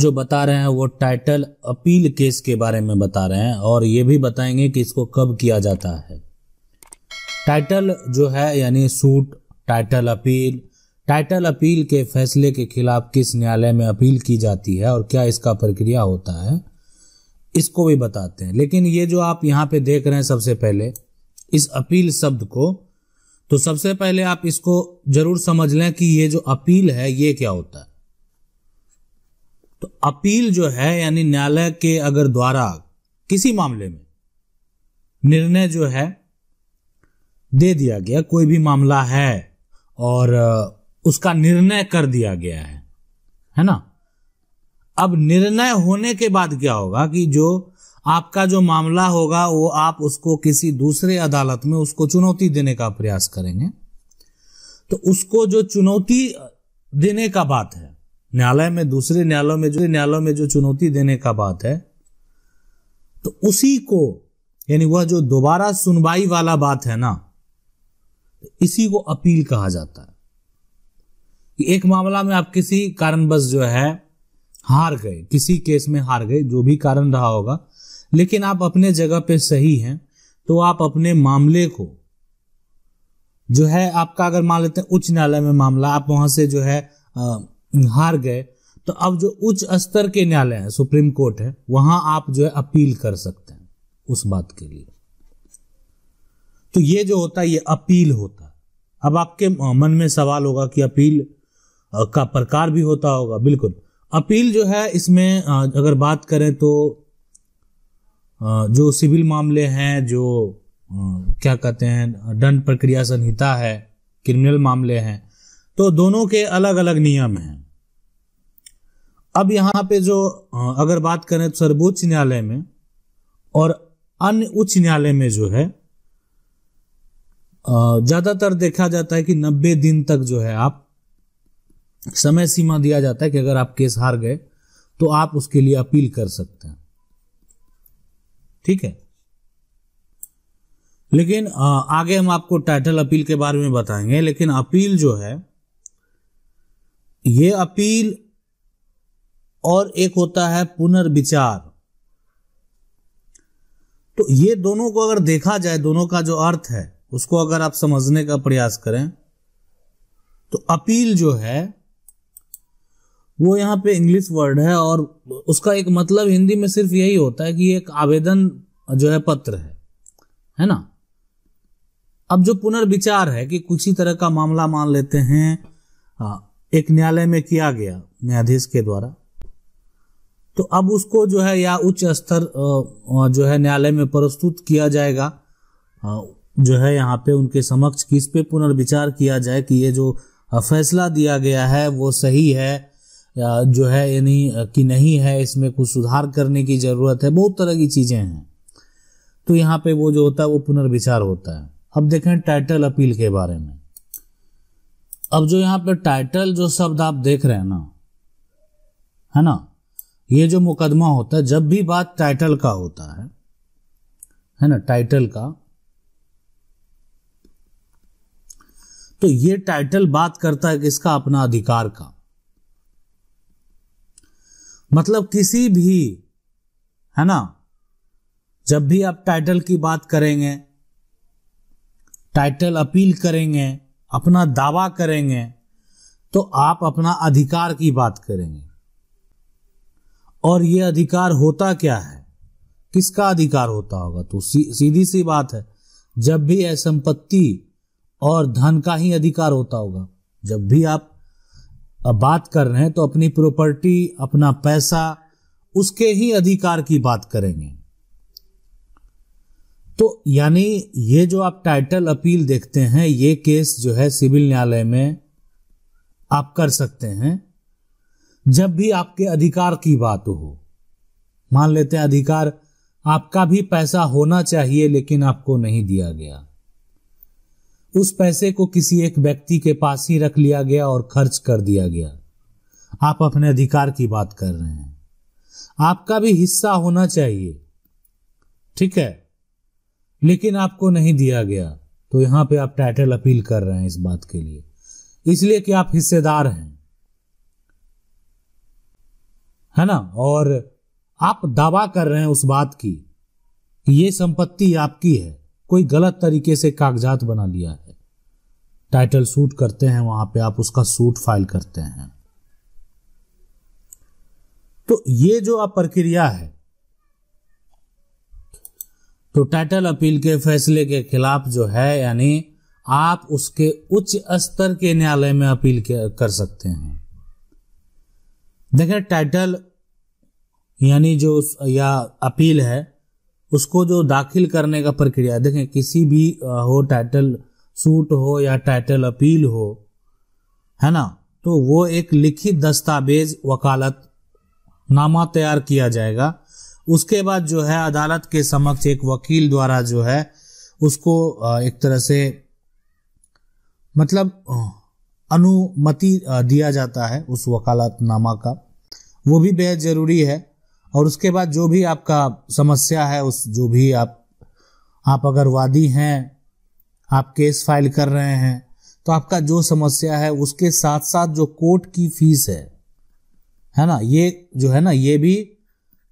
जो बता रहे हैं वो टाइटल अपील केस के बारे में बता रहे हैं और ये भी बताएंगे कि इसको कब किया जाता है टाइटल जो है यानी suit title appeal title appeal के फैसले के खिलाफ किस न्यायालय में अपील की जाती है और क्या इसका प्रक्रिया होता है इसको भी बताते हैं लेकिन ये जो आप यहाँ पे देख रहे हैं सबसे पहले इस अपील शब्द को तो सबसे पहले आप इसको जरूर समझ लें कि ये जो अपील है ये क्या होता है तो अपील जो है यानी न्यायालय के अगर द्वारा किसी मामले में निर्णय जो है दे दिया गया कोई भी मामला है और उसका निर्णय कर दिया गया है है ना अब निर्णय होने के बाद क्या होगा कि जो आपका जो मामला होगा वो आप उसको किसी दूसरे अदालत में उसको चुनौती देने का प्रयास करेंगे तो उसको जो चुनौती देने का बात है न्यायालय में दूसरे न्यायालय में जो न्यायालय में जो चुनौती देने का बात है तो उसी को यानी वह जो दोबारा सुनवाई वाला बात है ना इसी को अपील कहा जाता है कि एक मामला में आप किसी कारणवश जो है हार गए किसी केस में हार गए जो भी कारण रहा होगा लेकिन आप अपने जगह पे सही हैं तो आप अपने मामले को जो है आपका अगर मान लेते हैं उच्च न्यायालय में मामला आप वहां से जो है हार गए तो अब जो उच्च स्तर के न्यायालय है सुप्रीम कोर्ट है वहां आप जो है अपील कर सकते हैं उस बात के लिए तो ये जो होता है ये अपील होता है अब आपके मन में सवाल होगा कि अपील का प्रकार भी होता होगा बिल्कुल अपील जो है इसमें अगर बात करें तो जो सिविल मामले हैं जो क्या कहते हैं दंड प्रक्रिया संहिता है क्रिमिनल मामले हैं तो दोनों के अलग अलग नियम हैं अब यहां पे जो अगर बात करें तो सर्वोच्च न्यायालय में और अन्य उच्च न्यायालय में जो है ज़्यादातर देखा जाता है कि 90 दिन तक जो है आप समय सीमा दिया जाता है कि अगर आप केस हार गए तो आप उसके लिए अपील कर सकते हैं ठीक है लेकिन आगे हम आपको टाइटल अपील के बारे में बताएंगे लेकिन अपील जो है ये अपील और एक होता है पुनर्विचार तो ये दोनों को अगर देखा जाए दोनों का जो अर्थ है उसको अगर आप समझने का प्रयास करें तो अपील जो है वो यहां पे इंग्लिश वर्ड है और उसका एक मतलब हिंदी में सिर्फ यही होता है कि एक आवेदन जो है पत्र है है ना अब जो पुनर्विचार है कि ही तरह का मामला मान लेते हैं हाँ, एक न्यायालय में किया गया न्यायाधीश के द्वारा तो अब उसको जो है या उच्च स्तर जो है न्यायालय में प्रस्तुत किया जाएगा जो है यहाँ पे उनके समक्ष किस पे पुनर्विचार किया जाए कि ये जो फैसला दिया गया है वो सही है जो है यानी कि नहीं है इसमें कुछ सुधार करने की ज़रूरत है बहुत तरह की चीज़ें हैं तो यहाँ पे वो जो होता है वो पुनर्विचार होता है अब देखें टाइटल अपील के बारे में अब जो यहां पे टाइटल जो शब्द आप देख रहे हैं ना है ना ये जो मुकदमा होता है जब भी बात टाइटल का होता है है ना टाइटल का तो ये टाइटल बात करता है किसका अपना अधिकार का मतलब किसी भी है ना जब भी आप टाइटल की बात करेंगे टाइटल अपील करेंगे अपना दावा करेंगे तो आप अपना अधिकार की बात करेंगे और ये अधिकार होता क्या है किसका अधिकार होता होगा तो सी, सीधी सी बात है जब भी असंपत्ति संपत्ति और धन का ही अधिकार होता होगा जब भी आप बात कर रहे हैं तो अपनी प्रॉपर्टी अपना पैसा उसके ही अधिकार की बात करेंगे तो यानी ये जो आप टाइटल अपील देखते हैं ये केस जो है सिविल न्यायालय में आप कर सकते हैं जब भी आपके अधिकार की बात हो मान लेते हैं अधिकार आपका भी पैसा होना चाहिए लेकिन आपको नहीं दिया गया उस पैसे को किसी एक व्यक्ति के पास ही रख लिया गया और खर्च कर दिया गया आप अपने अधिकार की बात कर रहे हैं आपका भी हिस्सा होना चाहिए ठीक है लेकिन आपको नहीं दिया गया तो यहां पे आप टाइटल अपील कर रहे हैं इस बात के लिए इसलिए कि आप हिस्सेदार हैं है ना और आप दावा कर रहे हैं उस बात की कि ये संपत्ति आपकी है कोई गलत तरीके से कागजात बना लिया है टाइटल सूट करते हैं वहां पे आप उसका सूट फाइल करते हैं तो ये जो आप प्रक्रिया है तो टाइटल अपील के फैसले के खिलाफ जो है यानी आप उसके उच्च स्तर के न्यायालय में अपील कर सकते हैं देखिए टाइटल यानी जो या अपील है उसको जो दाखिल करने का प्रक्रिया देखें किसी भी हो टाइटल सूट हो या टाइटल अपील हो है ना तो वो एक लिखित दस्तावेज वकालत नामा तैयार किया जाएगा उसके बाद जो है अदालत के समक्ष एक वकील द्वारा जो है उसको एक तरह से मतलब अनुमति दिया जाता है उस वकालतनामा का वो भी बेहद ज़रूरी है और उसके बाद जो भी आपका समस्या है उस जो भी आप आप अगर वादी हैं आप केस फाइल कर रहे हैं तो आपका जो समस्या है उसके साथ साथ जो कोर्ट की फीस है है ना ये जो है ना ये भी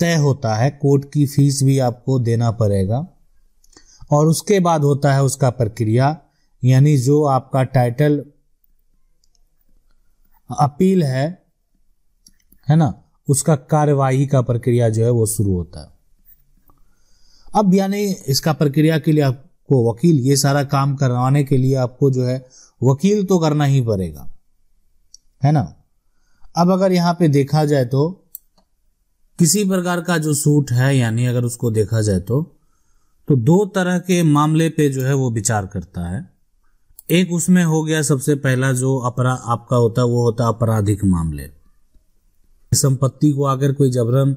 तय होता है कोर्ट की फीस भी आपको देना पड़ेगा और उसके बाद होता है उसका प्रक्रिया यानी जो आपका टाइटल अपील है है ना उसका कार्यवाही का प्रक्रिया जो है वो शुरू होता है अब यानी इसका प्रक्रिया के लिए आपको वकील ये सारा काम करवाने के लिए आपको जो है वकील तो करना ही पड़ेगा है ना अब अगर यहां पे देखा जाए तो किसी प्रकार का जो सूट है यानी अगर उसको देखा जाए तो तो दो तरह के मामले पे जो है वो विचार करता है एक उसमें हो गया सबसे पहला जो अपरा आपका होता है वो होता आपराधिक मामले संपत्ति को अगर कोई जबरन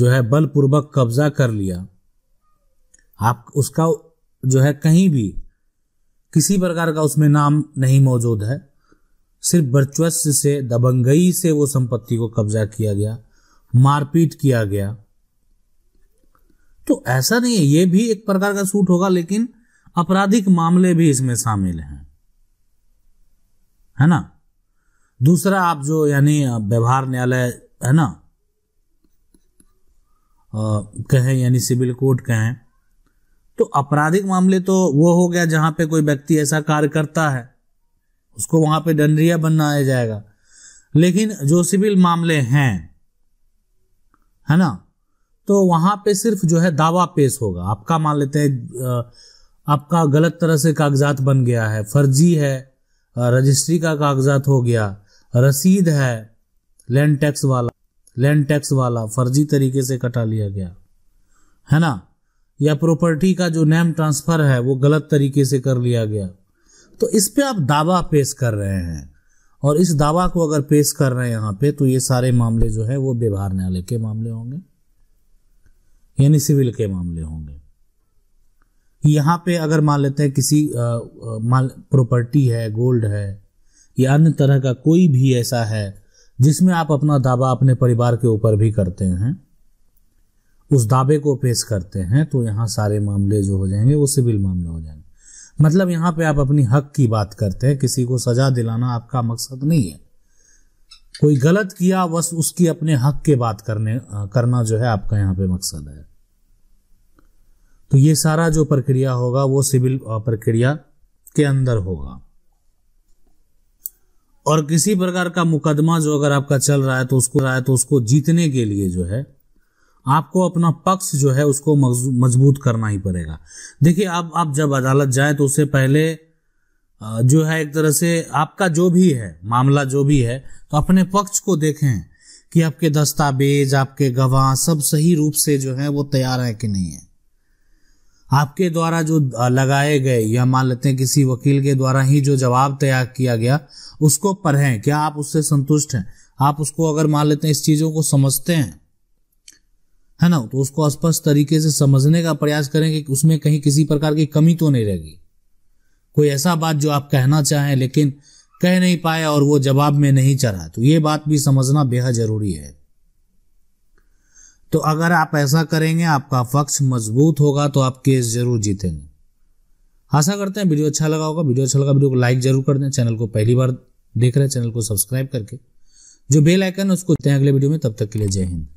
जो है बलपूर्वक कब्जा कर लिया आप उसका जो है कहीं भी किसी प्रकार का उसमें नाम नहीं मौजूद है सिर्फ वर्चस्व से दबंगई से वो संपत्ति को कब्जा किया गया मारपीट किया गया तो ऐसा नहीं है ये भी एक प्रकार का सूट होगा लेकिन आपराधिक मामले भी इसमें शामिल हैं है ना दूसरा आप जो यानी व्यवहार न्यायालय है ना आ, कहें यानी सिविल कोर्ट कहें तो आपराधिक मामले तो वो हो गया जहां पे कोई व्यक्ति ऐसा कार्य करता है उसको वहां पे डंडरिया बनाया जाएगा लेकिन जो सिविल मामले हैं है ना तो वहां पे सिर्फ जो है दावा पेश होगा आपका मान लेते हैं आपका गलत तरह से कागजात बन गया है फर्जी है रजिस्ट्री का कागजात हो गया रसीद है लैंड टैक्स वाला लैंड टैक्स वाला फर्जी तरीके से कटा लिया गया है ना या प्रॉपर्टी का जो नेम ट्रांसफर है वो गलत तरीके से कर लिया गया तो इस पे आप दावा पेश कर रहे हैं और इस दावा को अगर पेश कर रहे हैं यहाँ पे तो ये सारे मामले जो है वो व्यवहार न्यायालय के मामले होंगे यानी सिविल के मामले होंगे यहाँ पे अगर मान लेते हैं किसी माल प्रॉपर्टी है गोल्ड है या अन्य तरह का कोई भी ऐसा है जिसमें आप अपना दावा अपने परिवार के ऊपर भी करते हैं उस दावे को पेश करते हैं तो यहाँ सारे मामले जो हो जाएंगे वो सिविल मामले हो जाएंगे मतलब यहां पे आप अपनी हक की बात करते हैं किसी को सजा दिलाना आपका मकसद नहीं है कोई गलत किया बस उसकी अपने हक के बात करने करना जो है आपका यहां पे मकसद है तो ये सारा जो प्रक्रिया होगा वो सिविल प्रक्रिया के अंदर होगा और किसी प्रकार का मुकदमा जो अगर आपका चल रहा है तो उसको रहा है तो उसको जीतने के लिए जो है आपको अपना पक्ष जो है उसको मजबूत करना ही पड़ेगा देखिए अब आप जब अदालत जाए तो उससे पहले जो है एक तरह से आपका जो भी है मामला जो भी है तो अपने पक्ष को देखें कि आपके दस्तावेज आपके गवाह सब सही रूप से जो है वो तैयार है कि नहीं है आपके द्वारा जो लगाए गए या मान लेते हैं किसी वकील के द्वारा ही जो जवाब तैयार किया गया उसको पढ़ें क्या आप उससे संतुष्ट हैं आप उसको अगर मान लेते हैं इस चीज़ों को समझते हैं है ना तो उसको स्पष्ट तरीके से समझने का प्रयास करें कि उसमें कहीं किसी प्रकार की कमी तो नहीं रहेगी कोई ऐसा बात जो आप कहना चाहें लेकिन कह नहीं पाए और वो जवाब में नहीं चढ़ा तो ये बात भी समझना बेहद जरूरी है तो अगर आप ऐसा करेंगे आपका पक्ष मजबूत होगा तो आप केस जरूर जीतेंगे आशा करते हैं वीडियो अच्छा लगा होगा वीडियो अच्छा लगा वीडियो को लाइक जरूर कर दें चैनल को पहली बार देख रहे हैं चैनल को सब्सक्राइब करके जो बेल आइकन है उसको देते हैं अगले वीडियो में तब तक के लिए जय हिंद